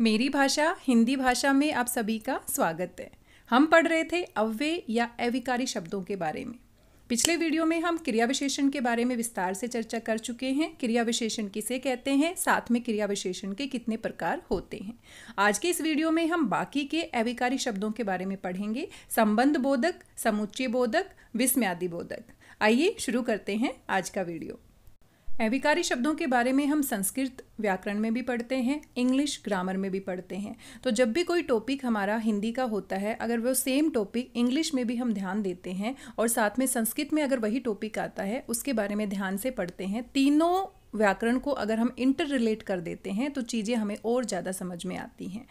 मेरी भाषा हिंदी भाषा में आप सभी का स्वागत है हम पढ़ रहे थे अव्यय या अविकारी शब्दों के बारे में पिछले वीडियो में हम क्रिया विशेषण के बारे में विस्तार से चर्चा कर चुके हैं क्रिया विशेषण किसे कहते हैं साथ में क्रिया विशेषण के कितने प्रकार होते हैं आज के इस वीडियो में हम बाकी के अविकारी शब्दों के बारे में पढ़ेंगे संबंध बोधक समुच्चय बोधक विस्म्यादि बोधक आइए शुरू करते हैं आज का वीडियो अविकारी शब्दों के बारे में हम संस्कृत व्याकरण में भी पढ़ते हैं इंग्लिश ग्रामर में भी पढ़ते हैं तो जब भी कोई टॉपिक हमारा हिंदी का होता है अगर वो सेम टॉपिक इंग्लिश में भी हम ध्यान देते हैं और साथ में संस्कृत में अगर वही टॉपिक आता है उसके बारे में ध्यान से पढ़ते हैं तीनों व्याकरण को अगर हम इंटर रिलेट कर देते हैं तो चीज़ें हमें और ज़्यादा समझ में आती हैं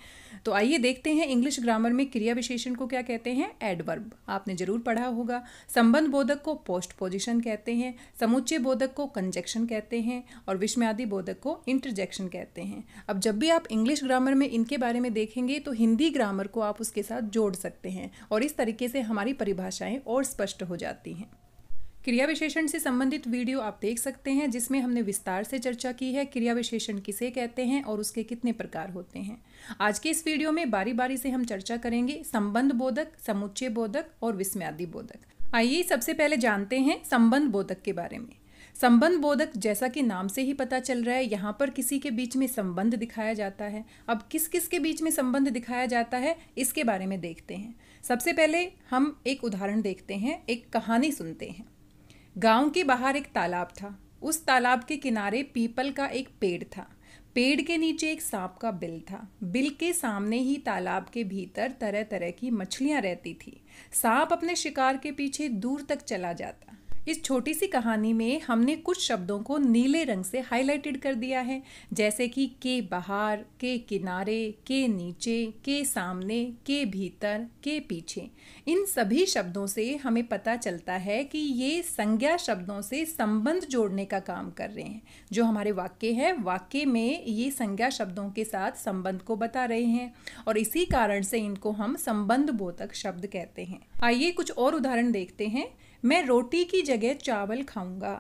तो आइए देखते हैं इंग्लिश ग्रामर में क्रिया विशेषण को क्या कहते हैं एडवर्ब आपने ज़रूर पढ़ा होगा संबंध बोधक को पोस्ट पोजिशन कहते हैं समुच्चय बोधक को कंजेक्शन कहते हैं और विस्मयादि बोधक को इंटरजेक्शन कहते हैं अब जब भी आप इंग्लिश ग्रामर में इनके बारे में देखेंगे तो हिंदी ग्रामर को आप उसके साथ जोड़ सकते हैं और इस तरीके से हमारी परिभाषाएँ और स्पष्ट हो जाती हैं क्रिया विशेषण से संबंधित वीडियो आप देख सकते हैं जिसमें हमने विस्तार से चर्चा की है क्रिया विशेषण किसे कहते हैं और उसके कितने प्रकार होते हैं आज के इस वीडियो में बारी बारी से हम चर्चा करेंगे संबंध बोधक समुच्चय बोधक और विस्म्यादि बोधक आइए सबसे पहले जानते हैं संबंध बोधक के बारे में संबंध बोधक जैसा कि नाम से ही पता चल रहा है यहाँ पर किसी के बीच में संबंध दिखाया जाता है अब किस किस के बीच में संबंध दिखाया जाता है इसके बारे में देखते हैं सबसे पहले हम एक उदाहरण देखते हैं एक कहानी सुनते हैं गांव के बाहर एक तालाब था उस तालाब के किनारे पीपल का एक पेड़ था पेड़ के नीचे एक सांप का बिल था बिल के सामने ही तालाब के भीतर तरह तरह की मछलियां रहती थी सांप अपने शिकार के पीछे दूर तक चला जाता इस छोटी सी कहानी में हमने कुछ शब्दों को नीले रंग से हाईलाइटेड कर दिया है जैसे कि के बाहर के किनारे के नीचे के सामने के भीतर के पीछे इन सभी शब्दों से हमें पता चलता है कि ये संज्ञा शब्दों से संबंध जोड़ने का काम कर रहे हैं जो हमारे वाक्य हैं वाक्य में ये संज्ञा शब्दों के साथ संबंध को बता रहे हैं और इसी कारण से इनको हम संबंध बोधक शब्द कहते हैं आइए कुछ और उदाहरण देखते हैं मैं रोटी की जगह चावल खाऊंगा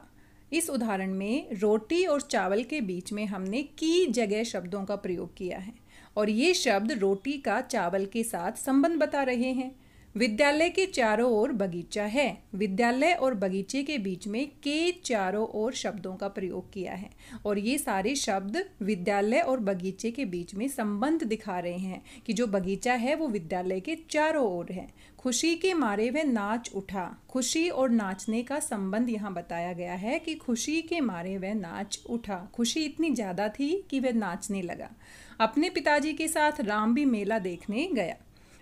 इस उदाहरण में रोटी और चावल के बीच में हमने की जगह शब्दों का प्रयोग किया है और ये शब्द रोटी का चावल के साथ संबंध बता रहे हैं विद्यालय के चारों ओर बगीचा है विद्यालय और बगीचे के बीच में के चारों ओर शब्दों का प्रयोग किया है और ये सारे शब्द विद्यालय और बगीचे के बीच में संबंध दिखा रहे हैं कि जो बगीचा है वो विद्यालय के चारों ओर है खुशी के मारे वह नाच उठा खुशी और नाचने का संबंध यहाँ बताया गया है कि खुशी के मारे वह नाच उठा खुशी इतनी ज़्यादा थी कि वह नाचने लगा अपने पिताजी के साथ राम भी मेला देखने गया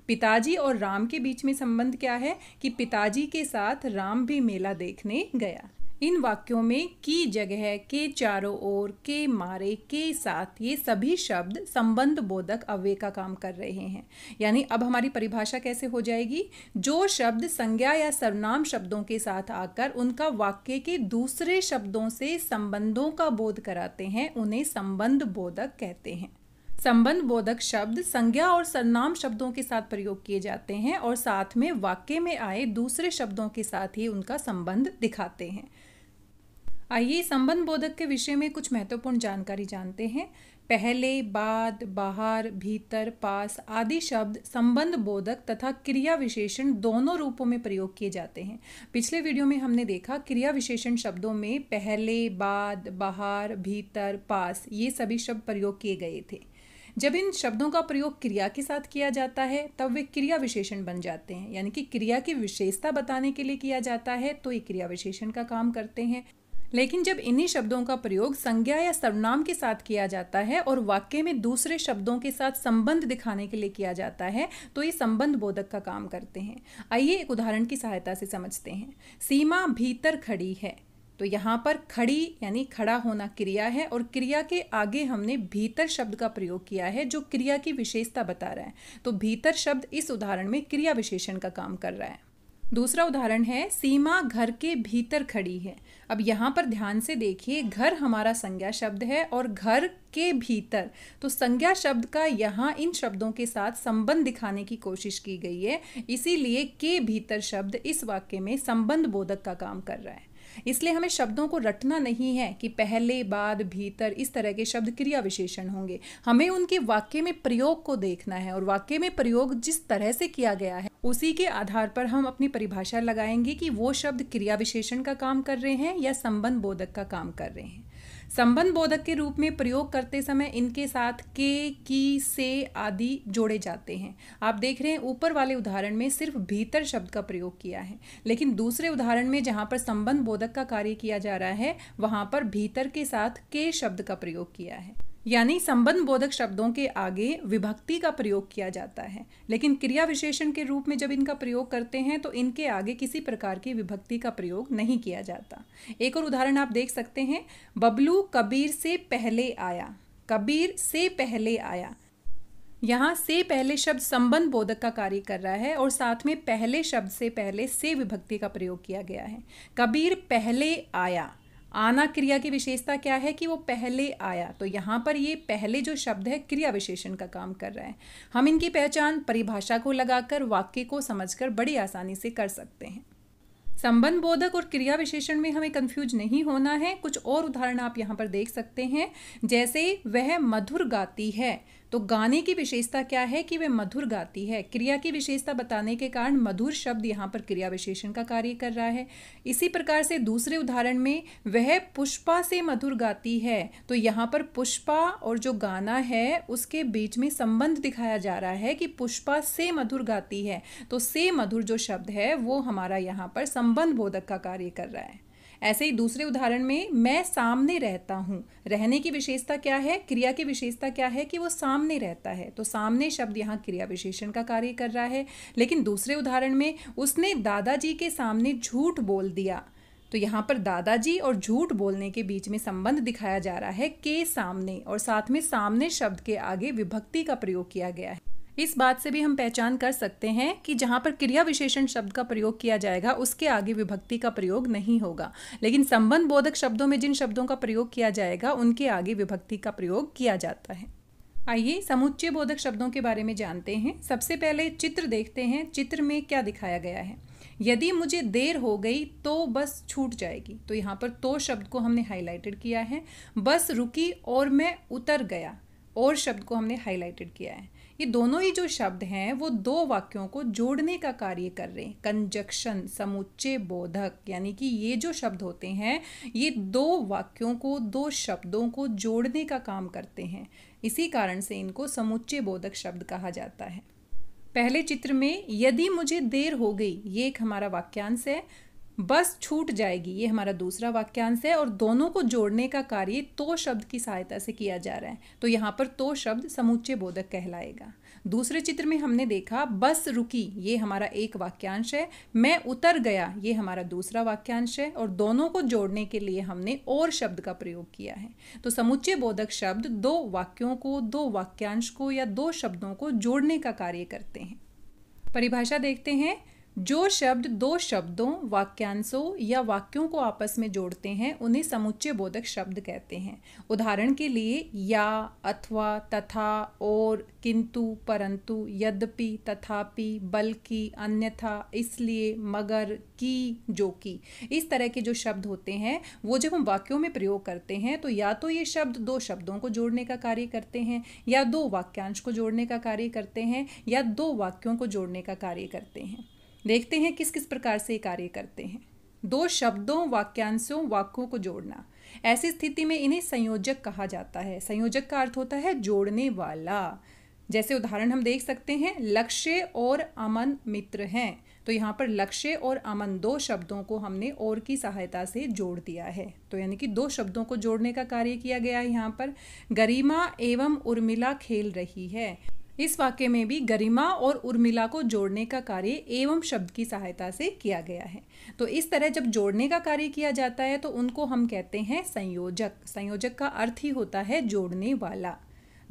पिताजी और राम के बीच में संबंध क्या है कि पिताजी के साथ राम भी मेला देखने गया इन वाक्यों में की जगह के चारों ओर के मारे के साथ ये सभी शब्द संबंध बोधक अव्यय का काम कर रहे हैं यानी अब हमारी परिभाषा कैसे हो जाएगी जो शब्द संज्ञा या सर्वनाम शब्दों के साथ आकर उनका वाक्य के दूसरे शब्दों से संबंधों का बोध कराते हैं उन्हें संबंध बोधक कहते हैं संबंध बोधक शब्द संज्ञा और सरनाम शब्दों के साथ प्रयोग किए जाते हैं और साथ में वाक्य में आए दूसरे शब्दों के साथ ही उनका संबंध दिखाते हैं आइए संबंध बोधक के विषय में कुछ महत्वपूर्ण जानकारी जानते हैं पहले बाद बाहर भीतर पास आदि शब्द संबंध बोधक तथा क्रिया विशेषण दोनों रूपों में प्रयोग किए जाते हैं पिछले वीडियो में हमने देखा क्रिया विशेषण शब्दों में पहले बाद बाहर भीतर पास ये सभी शब्द प्रयोग किए गए थे जब इन शब्दों का प्रयोग क्रिया के साथ किया जाता है तब वे क्रिया विशेषण बन जाते हैं यानी कि क्रिया की विशेषता बताने के लिए किया जाता है तो ये क्रिया विशेषण का काम करते हैं लेकिन जब इन्हीं शब्दों का प्रयोग संज्ञा या सर्वनाम के साथ किया जाता है और वाक्य में दूसरे शब्दों के साथ संबंध दिखाने के लिए किया जाता है तो ये संबंध बोधक का काम करते हैं आइए एक उदाहरण की सहायता से समझते हैं सीमा भीतर खड़ी है तो यहाँ पर खड़ी यानी खड़ा होना क्रिया है और क्रिया के आगे हमने भीतर शब्द का प्रयोग किया है जो क्रिया की विशेषता बता रहा है तो भीतर शब्द इस उदाहरण में क्रिया विशेषण का काम कर रहा है दूसरा उदाहरण है सीमा घर के भीतर खड़ी है अब यहाँ पर ध्यान से देखिए घर हमारा संज्ञा शब्द है और घर के भीतर तो संज्ञा शब्द का यहाँ इन शब्दों के साथ संबंध दिखाने की कोशिश की गई है इसीलिए के भीतर शब्द इस वाक्य में संबंध बोधक का काम कर रहा है इसलिए हमें शब्दों को रटना नहीं है कि पहले बाद भीतर इस तरह के शब्द क्रिया विशेषण होंगे हमें उनके वाक्य में प्रयोग को देखना है और वाक्य में प्रयोग जिस तरह से किया गया है उसी के आधार पर हम अपनी परिभाषा लगाएंगे कि वो शब्द क्रिया विशेषण का काम कर रहे हैं या संबंध बोधक का काम कर रहे हैं संबंध बोधक के रूप में प्रयोग करते समय इनके साथ के की से आदि जोड़े जाते हैं आप देख रहे हैं ऊपर वाले उदाहरण में सिर्फ भीतर शब्द का प्रयोग किया है लेकिन दूसरे उदाहरण में जहाँ पर संबंध बोधक का कार्य किया जा रहा है वहाँ पर भीतर के साथ के शब्द का प्रयोग किया है यानी संबंध बोधक शब्दों के आगे विभक्ति का प्रयोग किया जाता है लेकिन क्रिया विशेषण के रूप में जब इनका प्रयोग करते हैं तो इनके आगे किसी प्रकार की विभक्ति का प्रयोग नहीं किया जाता एक और उदाहरण आप देख सकते हैं बबलू कबीर से पहले आया कबीर से पहले आया यहाँ से पहले शब्द संबंध बोधक का कार्य कर रहा है और साथ में पहले शब्द से पहले से विभक्ति का प्रयोग किया गया है कबीर पहले आया आना क्रिया की विशेषता क्या है कि वो पहले आया तो यहाँ पर ये पहले जो शब्द है क्रिया विशेषण का काम कर रहा है हम इनकी पहचान परिभाषा को लगाकर वाक्य को समझकर बड़ी आसानी से कर सकते हैं संबंध बोधक और क्रिया विशेषण में हमें कंफ्यूज नहीं होना है कुछ और उदाहरण आप यहाँ पर देख सकते हैं जैसे वह मधुर गाती है तो गाने की विशेषता क्या है कि वे मधुर गाती है क्रिया की विशेषता बताने के कारण मधुर शब्द यहाँ पर क्रिया विशेषण का कार्य कर रहा है इसी प्रकार से दूसरे उदाहरण में वह पुष्पा से मधुर गाती है तो यहाँ पर पुष्पा और जो गाना है उसके बीच में संबंध दिखाया जा रहा है कि पुष्पा से मधुर गाती है तो से मधुर जो शब्द है वो हमारा यहाँ पर संबंध बोधक का कार्य कर रहा है ऐसे ही दूसरे उदाहरण में मैं सामने रहता हूँ रहने की विशेषता क्या है क्रिया की विशेषता क्या है कि वो सामने रहता है तो सामने शब्द यहाँ क्रिया विशेषण का कार्य कर रहा है लेकिन दूसरे उदाहरण में उसने दादाजी के सामने झूठ बोल दिया तो यहाँ पर दादाजी और झूठ बोलने के बीच में संबंध दिखाया जा रहा है के सामने और साथ में सामने शब्द के आगे विभक्ति का प्रयोग किया गया है इस बात से भी हम पहचान कर सकते हैं कि जहाँ पर क्रिया विशेषण शब्द का प्रयोग किया जाएगा उसके आगे विभक्ति का प्रयोग नहीं होगा लेकिन संबंध बोधक शब्दों में जिन शब्दों का प्रयोग किया जाएगा उनके आगे विभक्ति का प्रयोग किया जाता है आइए समुच्चय बोधक शब्दों के बारे में जानते हैं सबसे पहले चित्र देखते हैं चित्र में क्या दिखाया गया है यदि मुझे देर हो गई तो बस छूट जाएगी तो यहाँ पर तो शब्द को हमने हाईलाइटेड किया है बस रुकी और मैं उतर गया और शब्द को हमने हाईलाइटेड किया है ये दोनों ही जो शब्द हैं वो दो वाक्यों को जोड़ने का कार्य कर रहे हैं कंजक्शन समुच्चय बोधक यानी कि ये जो शब्द होते हैं ये दो वाक्यों को दो शब्दों को जोड़ने का काम करते हैं इसी कारण से इनको समुच्चय बोधक शब्द कहा जाता है पहले चित्र में यदि मुझे देर हो गई ये एक हमारा वाक्यांश है बस छूट जाएगी ये हमारा दूसरा वाक्यांश है और दोनों को जोड़ने का कार्य तो शब्द की सहायता से किया जा रहा है तो यहाँ पर तो शब्द समुच्चय बोधक कहलाएगा दूसरे चित्र में हमने देखा बस रुकी ये हमारा एक वाक्यांश है मैं उतर गया ये हमारा दूसरा वाक्यांश है और दोनों को जोड़ने के लिए हमने और शब्द का प्रयोग किया है तो समुच्चय बोधक शब्द दो वाक्यों को दो वाक्यांश को या दो शब्दों को जोड़ने का कार्य करते हैं परिभाषा देखते हैं जो शब्द दो शब्दों वाक्यांशों या वाक्यों को आपस में जोड़ते हैं उन्हें समुच्चय बोधक शब्द कहते हैं उदाहरण के लिए या अथवा तथा और किंतु परंतु यद्यपि तथापि बल्कि अन्यथा इसलिए मगर की जो कि इस तरह के जो शब्द होते हैं वो जब हम वाक्यों में प्रयोग करते हैं तो या तो ये शब्द दो शब्दों को जोड़ने का कार्य करते हैं या दो वाक्यांश को जोड़ने का कार्य करते हैं या दो वाक्यों को जोड़ने का कार्य करते हैं देखते हैं किस किस प्रकार से ये कार्य करते हैं दो शब्दों वाक्यांशों वाक्यों को जोड़ना ऐसी स्थिति में इन्हें संयोजक कहा जाता है संयोजक का अर्थ होता है जोड़ने वाला जैसे उदाहरण हम देख सकते हैं लक्ष्य और अमन मित्र हैं तो यहाँ पर लक्ष्य और अमन दो शब्दों को हमने और की सहायता से जोड़ दिया है तो यानी कि दो शब्दों को जोड़ने का कार्य किया गया है यहाँ पर गरिमा एवं उर्मिला खेल रही है इस वाक्य में भी गरिमा और उर्मिला को जोड़ने का कार्य एवं शब्द की सहायता से किया गया है तो इस तरह जब जोड़ने का कार्य किया जाता है तो उनको हम कहते हैं संयोजक संयोजक का अर्थ ही होता है जोड़ने वाला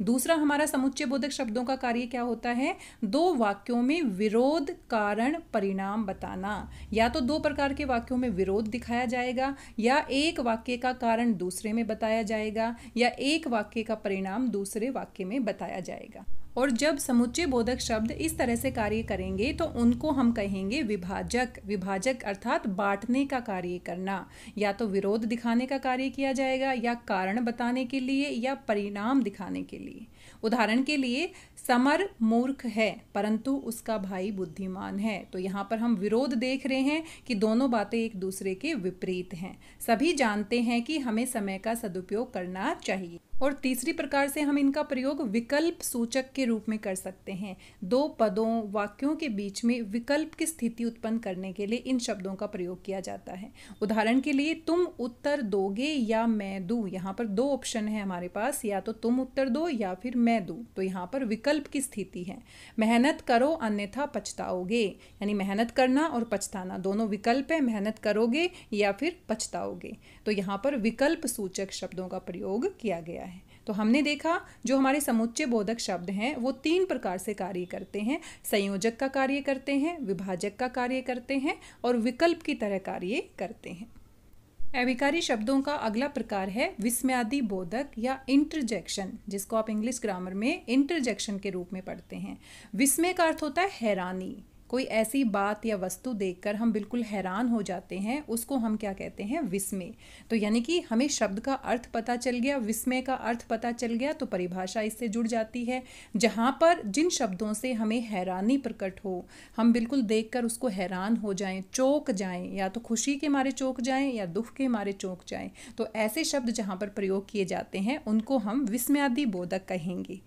दूसरा हमारा समुच्चय बोधक शब्दों का कार्य क्या होता है दो वाक्यों में विरोध कारण परिणाम बताना या तो दो प्रकार के वाक्यों में विरोध दिखाया जाएगा या एक वाक्य का कारण दूसरे में बताया जाएगा या एक वाक्य का परिणाम दूसरे वाक्य में बताया जाएगा और जब समुच्चय बोधक शब्द इस तरह से कार्य करेंगे तो उनको हम कहेंगे विभाजक विभाजक अर्थात बांटने का कार्य करना या तो विरोध दिखाने का कार्य किया जाएगा या कारण बताने के लिए या परिणाम दिखाने के लिए उदाहरण के लिए समर मूर्ख है परंतु उसका भाई बुद्धिमान है तो यहाँ पर हम विरोध देख रहे हैं कि दोनों बातें एक दूसरे के विपरीत हैं सभी जानते हैं कि हमें समय का सदुपयोग करना चाहिए और तीसरी प्रकार से हम इनका प्रयोग विकल्प सूचक के रूप में कर सकते हैं दो पदों वाक्यों के बीच में विकल्प की स्थिति उत्पन्न करने के लिए इन शब्दों का प्रयोग किया जाता है उदाहरण के लिए तुम उत्तर दोगे या मैं दू यहाँ पर दो ऑप्शन है हमारे पास या तो तुम उत्तर दो या फिर मैं दू तो यहाँ पर विकल्प की स्थिति है मेहनत करो अन्यथा पछताओगे यानी मेहनत करना और पछताना दोनों विकल्प है मेहनत करोगे या फिर पछताओगे तो यहाँ पर विकल्प सूचक शब्दों का प्रयोग किया गया है तो हमने देखा जो हमारे समुच्चय बोधक शब्द हैं वो तीन प्रकार से कार्य करते हैं संयोजक का कार्य करते हैं विभाजक का कार्य करते हैं और विकल्प की तरह कार्य करते हैं अविकारी शब्दों का अगला प्रकार है विस्म्यादि बोधक या इंटरजेक्शन जिसको आप इंग्लिश ग्रामर में इंटरजेक्शन के रूप में पढ़ते हैं विस्मय का अर्थ होता है हैरानी कोई ऐसी बात या वस्तु देखकर हम बिल्कुल हैरान हो जाते हैं उसको हम क्या कहते हैं विस्मय तो यानी कि हमें शब्द का अर्थ पता चल गया विस्मय का अर्थ पता चल गया तो परिभाषा इससे जुड़ जाती है जहाँ पर जिन शब्दों से हमें हैरानी प्रकट हो हम बिल्कुल देख उसको हैरान हो जाएँ चौक जाएँ या तो खुशी के मारे चौक जाएँ या दुख के मारे चौक जाएँ तो ऐसे शब्द जहाँ पर प्रयोग किए जाते हैं उनको हम विस्मयादि बोधक कहेंगे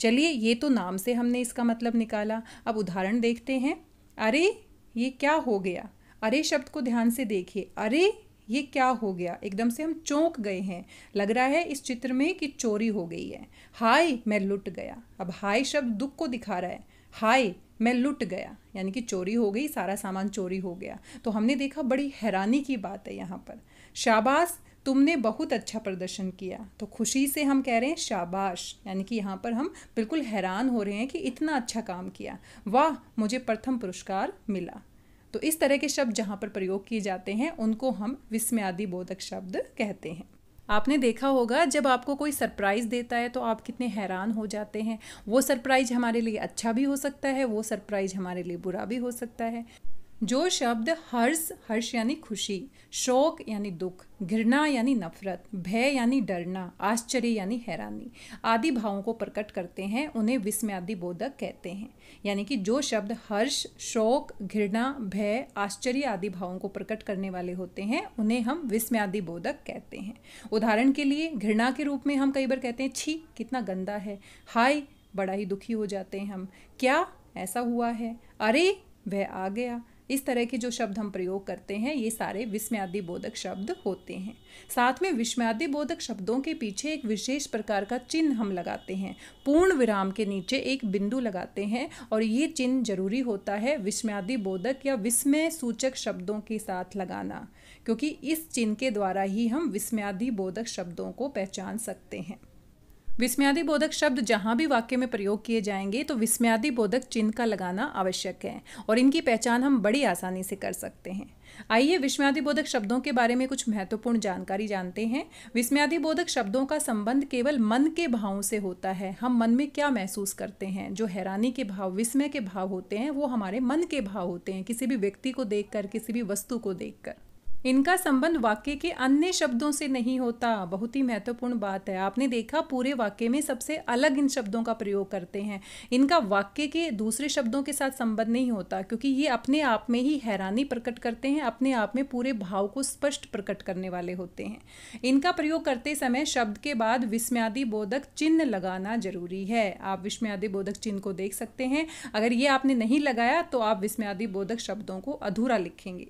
चलिए ये तो नाम से हमने इसका मतलब निकाला अब उदाहरण देखते हैं अरे ये क्या हो गया अरे शब्द को ध्यान से देखिए अरे ये क्या हो गया एकदम से हम चौंक गए हैं लग रहा है इस चित्र में कि चोरी हो गई है हाय मैं लुट गया अब हाय शब्द दुख को दिखा रहा है हाय मैं लुट गया यानी कि चोरी हो गई सारा सामान चोरी हो गया तो हमने देखा बड़ी हैरानी की बात है यहाँ पर शाबाश तुमने बहुत अच्छा प्रदर्शन किया तो खुशी से हम कह रहे हैं शाबाश यानी कि यहाँ पर हम बिल्कुल हैरान हो रहे हैं कि इतना अच्छा काम किया वाह मुझे प्रथम पुरस्कार मिला तो इस तरह के शब्द जहाँ पर प्रयोग किए जाते हैं उनको हम विस्म्यादि बोधक शब्द कहते हैं आपने देखा होगा जब आपको कोई सरप्राइज़ देता है तो आप कितने हैरान हो जाते हैं वो सरप्राइज़ हमारे लिए अच्छा भी हो सकता है वो सरप्राइज़ हमारे लिए बुरा भी हो सकता है जो शब्द हर्ष हर्ष यानी खुशी शोक यानी दुख घृणा यानी नफरत भय यानी डरना आश्चर्य यानी हैरानी आदि भावों को प्रकट करते हैं उन्हें विस्मयादि बोधक कहते हैं यानी कि जो शब्द हर्ष शोक घृणा भय आश्चर्य आदि भावों को प्रकट करने वाले होते हैं उन्हें हम विस्मयादि बोधक कहते हैं उदाहरण के लिए घृणा के रूप में हम कई बार कहते हैं छी कितना गंदा है हाय बड़ा ही दुखी हो जाते हैं हम क्या ऐसा हुआ है अरे वह आ गया इस तरह के जो शब्द हम प्रयोग करते हैं ये सारे विस्म्यादि बोधक शब्द होते हैं साथ में विस्म्यादि बोधक शब्दों के पीछे एक विशेष प्रकार का चिन्ह हम लगाते हैं पूर्ण विराम के नीचे एक बिंदु लगाते हैं और ये चिन्ह जरूरी होता है विस्म्यादि बोधक या विस्मय सूचक शब्दों के साथ लगाना क्योंकि इस चिन्ह के द्वारा ही हम विस्म्यादि बोधक शब्दों को पहचान सकते हैं विस्म्यादि बोधक शब्द जहाँ भी वाक्य में प्रयोग किए जाएंगे तो विस्म्यादि बोधक चिन्ह का लगाना आवश्यक है और इनकी पहचान हम बड़ी आसानी से कर सकते हैं आइए विस्म्यादि बोधक शब्दों के बारे में कुछ महत्वपूर्ण जानकारी जानते हैं विस्म्यादि बोधक शब्दों का संबंध केवल मन के भावों से होता है हम मन में क्या महसूस करते हैं जो हैरानी के भाव विस्मय के भाव होते हैं वो हमारे मन के भाव होते हैं किसी भी व्यक्ति को देखकर किसी भी वस्तु को देखकर इनका संबंध वाक्य के अन्य शब्दों से नहीं होता बहुत ही महत्वपूर्ण बात है आपने देखा पूरे वाक्य में सबसे अलग इन शब्दों का प्रयोग करते हैं इनका वाक्य के दूसरे शब्दों के साथ संबंध नहीं होता क्योंकि ये अपने आप में ही हैरानी प्रकट करते हैं अपने आप में पूरे भाव को स्पष्ट प्रकट करने वाले होते हैं इनका प्रयोग करते समय शब्द के बाद विस्म्यादि बोधक चिन्ह लगाना जरूरी है आप विस्म्यादि बोधक चिन्ह को देख सकते हैं अगर ये आपने नहीं लगाया तो आप विस्म्यादि बोधक शब्दों को अधूरा लिखेंगे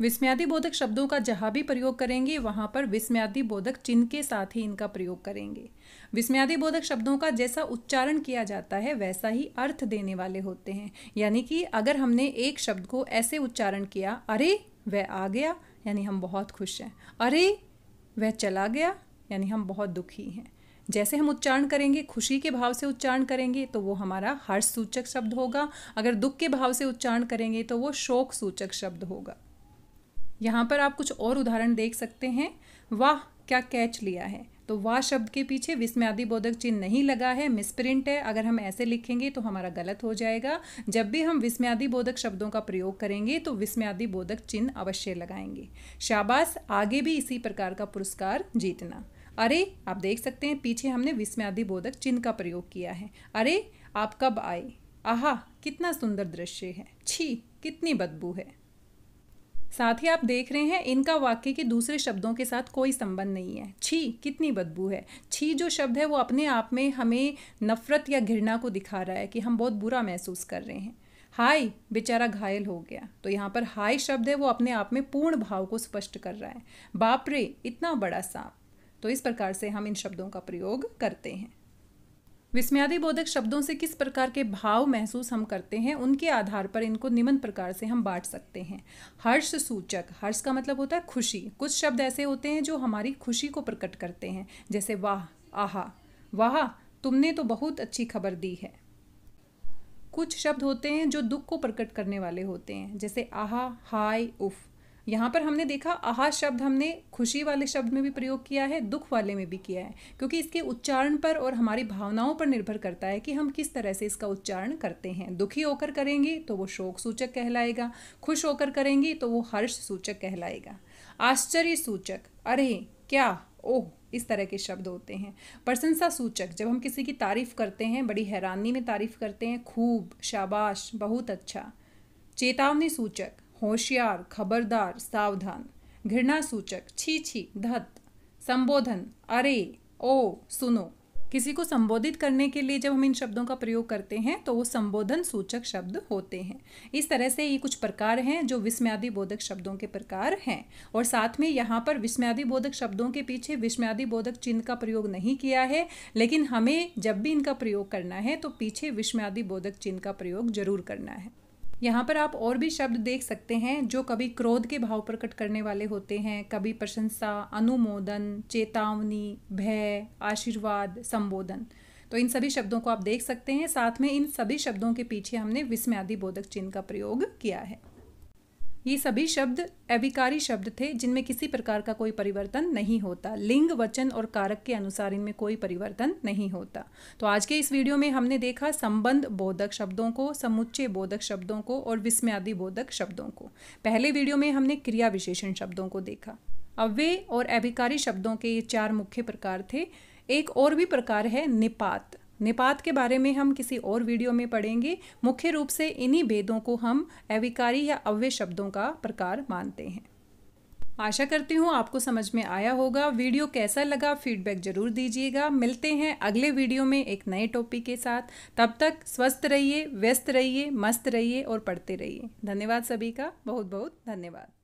विस्म्यादि बोधक शब्दों का जहाँ भी प्रयोग करेंगे वहाँ पर विस्म्यादि बोधक चिन्ह के साथ ही इनका प्रयोग करेंगे विस्म्यादि बोधक शब्दों का जैसा उच्चारण किया जाता है वैसा ही अर्थ देने वाले होते हैं यानी कि अगर हमने एक शब्द को ऐसे उच्चारण किया अरे वह आ गया यानी हम बहुत खुश हैं अरे वह चला गया यानी हम बहुत दुखी हैं जैसे हम उच्चारण करेंगे खुशी के भाव से उच्चारण करेंगे तो वो हमारा हर्ष सूचक शब्द होगा अगर दुख के भाव से उच्चारण करेंगे तो वो शोक सूचक शब्द होगा यहाँ पर आप कुछ और उदाहरण देख सकते हैं वाह क्या कैच लिया है तो वाह शब्द के पीछे विस्म्यादि बोधक चिन्ह नहीं लगा है मिसप्रिंट है अगर हम ऐसे लिखेंगे तो हमारा गलत हो जाएगा जब भी हम विस्म्यादि बोधक शब्दों का प्रयोग करेंगे तो विस्म्यादि बोधक चिन्ह अवश्य लगाएंगे शाबाश आगे भी इसी प्रकार का पुरस्कार जीतना अरे आप देख सकते हैं पीछे हमने विस्म्यादि बोधक चिन्ह का प्रयोग किया है अरे आप कब आए आहा कितना सुंदर दृश्य है छी कितनी बदबू है साथ ही आप देख रहे हैं इनका वाक्य के दूसरे शब्दों के साथ कोई संबंध नहीं है छी कितनी बदबू है छी जो शब्द है वो अपने आप में हमें नफ़रत या घृणा को दिखा रहा है कि हम बहुत बुरा महसूस कर रहे हैं हाय बेचारा घायल हो गया तो यहाँ पर हाय शब्द है वो अपने आप में पूर्ण भाव को स्पष्ट कर रहा है बाप रे इतना बड़ा सांप तो इस प्रकार से हम इन शब्दों का प्रयोग करते हैं विस्मयादि बोधक शब्दों से किस प्रकार के भाव महसूस हम करते हैं उनके आधार पर इनको निम्न प्रकार से हम बांट सकते हैं हर्ष सूचक हर्ष का मतलब होता है खुशी कुछ शब्द ऐसे होते हैं जो हमारी खुशी को प्रकट करते हैं जैसे वाह आहा वाह तुमने तो बहुत अच्छी खबर दी है कुछ शब्द होते हैं जो दुख को प्रकट करने वाले होते हैं जैसे आहा हाय उफ़ यहाँ पर हमने देखा आहा शब्द हमने खुशी वाले शब्द में भी प्रयोग किया है दुख वाले में भी किया है क्योंकि इसके उच्चारण पर और हमारी भावनाओं पर निर्भर करता है कि हम किस तरह से इसका उच्चारण करते हैं दुखी होकर करेंगे तो वो शोक सूचक कहलाएगा खुश होकर करेंगे तो वो हर्ष सूचक कहलाएगा आश्चर्य सूचक अरे क्या ओह इस तरह के शब्द होते हैं प्रशंसा सूचक जब हम किसी की तारीफ करते हैं बड़ी हैरानी में तारीफ करते हैं खूब शाबाश बहुत अच्छा चेतावनी सूचक होशियार खबरदार सावधान घृणा सूचक छी छी धत संबोधन अरे ओ सुनो किसी को संबोधित करने के लिए जब हम इन शब्दों का प्रयोग करते हैं तो वो संबोधन सूचक शब्द होते हैं इस तरह से ये कुछ प्रकार हैं जो विस्म्यादि बोधक शब्दों के प्रकार हैं और साथ में यहाँ पर विस्म्यादि बोधक शब्दों के पीछे विस्म्यादि बोधक चिन्ह का प्रयोग नहीं किया है लेकिन हमें जब भी इनका प्रयोग करना है तो पीछे विस्म्यादि बोधक चिन्ह का प्रयोग जरूर करना है यहाँ पर आप और भी शब्द देख सकते हैं जो कभी क्रोध के भाव प्रकट करने वाले होते हैं कभी प्रशंसा अनुमोदन चेतावनी भय आशीर्वाद संबोधन तो इन सभी शब्दों को आप देख सकते हैं साथ में इन सभी शब्दों के पीछे हमने विस्मयादि बोधक चिन्ह का प्रयोग किया है ये सभी शब्द अविकारी शब्द थे जिनमें किसी प्रकार का कोई परिवर्तन नहीं होता लिंग वचन और कारक के अनुसार इनमें कोई परिवर्तन नहीं होता तो आज के इस वीडियो में हमने देखा संबंध बोधक शब्दों को समुच्चय बोधक शब्दों को और विस्म्यादि बोधक शब्दों को पहले वीडियो में हमने क्रिया विशेषण शब्दों को देखा अव्यय और अभिकारी शब्दों के ये चार मुख्य प्रकार थे एक और भी प्रकार है निपात निपात के बारे में हम किसी और वीडियो में पढ़ेंगे मुख्य रूप से इन्हीं भेदों को हम अविकारी या अव्य शब्दों का प्रकार मानते हैं आशा करती हूँ आपको समझ में आया होगा वीडियो कैसा लगा फीडबैक जरूर दीजिएगा मिलते हैं अगले वीडियो में एक नए टॉपिक के साथ तब तक स्वस्थ रहिए व्यस्त रहिए मस्त रहिए और पढ़ते रहिए धन्यवाद सभी का बहुत बहुत धन्यवाद